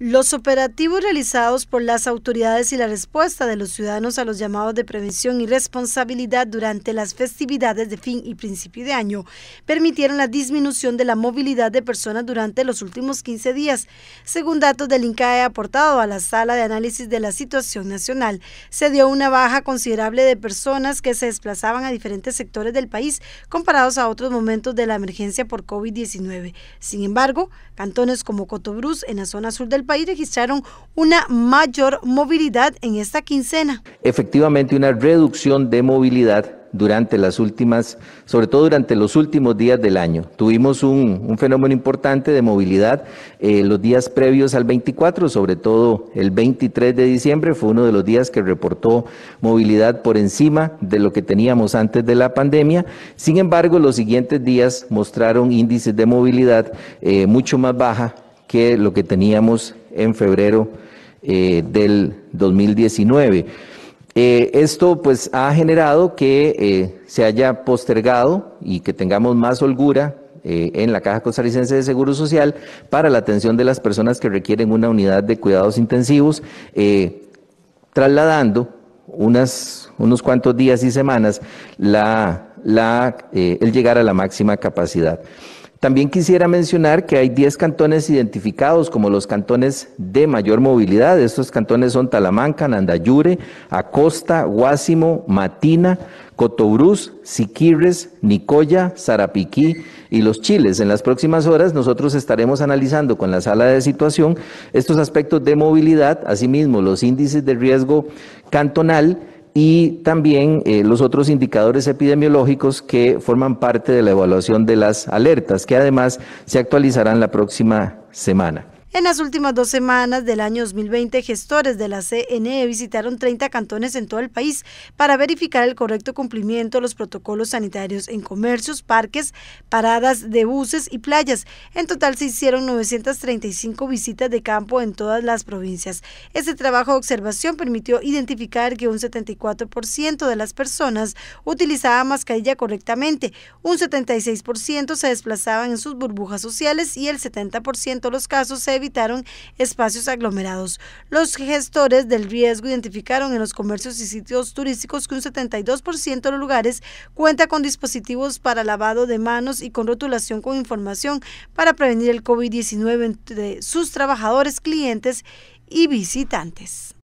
Los operativos realizados por las autoridades y la respuesta de los ciudadanos a los llamados de prevención y responsabilidad durante las festividades de fin y principio de año permitieron la disminución de la movilidad de personas durante los últimos 15 días. Según datos del INCAE aportado a la Sala de Análisis de la Situación Nacional, se dio una baja considerable de personas que se desplazaban a diferentes sectores del país comparados a otros momentos de la emergencia por COVID-19. Sin embargo, cantones como Cotobruz, en la zona sur del país registraron una mayor movilidad en esta quincena. Efectivamente, una reducción de movilidad durante las últimas, sobre todo durante los últimos días del año. Tuvimos un, fenómeno importante de movilidad eh, los días previos al 24, sobre todo el 23 de diciembre, fue uno de los días que reportó movilidad por encima de lo que teníamos antes de la pandemia. Sin embargo, los siguientes días mostraron índices de movilidad eh, mucho más baja que lo que teníamos en febrero eh, del 2019. Eh, esto pues ha generado que eh, se haya postergado y que tengamos más holgura en la Caja Costarricense de Seguro Social para la atención de las personas que requieren una unidad de cuidados intensivos, trasladando unas, unos cuantos días y semanas la, la, el llegar a la máxima capacidad. También quisiera mencionar que hay 10 cantones identificados como los cantones de mayor movilidad. Estos cantones son Talamanca, Nandayure, Acosta, Guásimo, Matina, Cotobruz, Siquirres, Nicoya, Zarapiquí y Los Chiles. En las próximas horas nosotros estaremos analizando con la sala de situación estos aspectos de movilidad, asimismo los índices de riesgo cantonal y también eh, los otros indicadores epidemiológicos que forman parte de la evaluación de las alertas, que además se actualizarán la próxima semana. En las últimas dos semanas del año 2020, gestores de la CNE visitaron 30 cantones en todo el país para verificar el correcto cumplimiento de los protocolos sanitarios en comercios, parques, paradas de buses y playas. En total se hicieron 935 visitas de campo en todas las provincias. Este trabajo de observación permitió identificar que un 74% de las personas utilizaba mascarilla correctamente, un 76% se desplazaban en sus burbujas sociales y el 70% de los casos se evitaron espacios aglomerados. Los gestores del riesgo identificaron en los comercios y sitios turísticos que un 72% de los lugares cuenta con dispositivos para lavado de manos y con rotulación con información para prevenir el COVID-19 entre sus trabajadores, clientes y visitantes.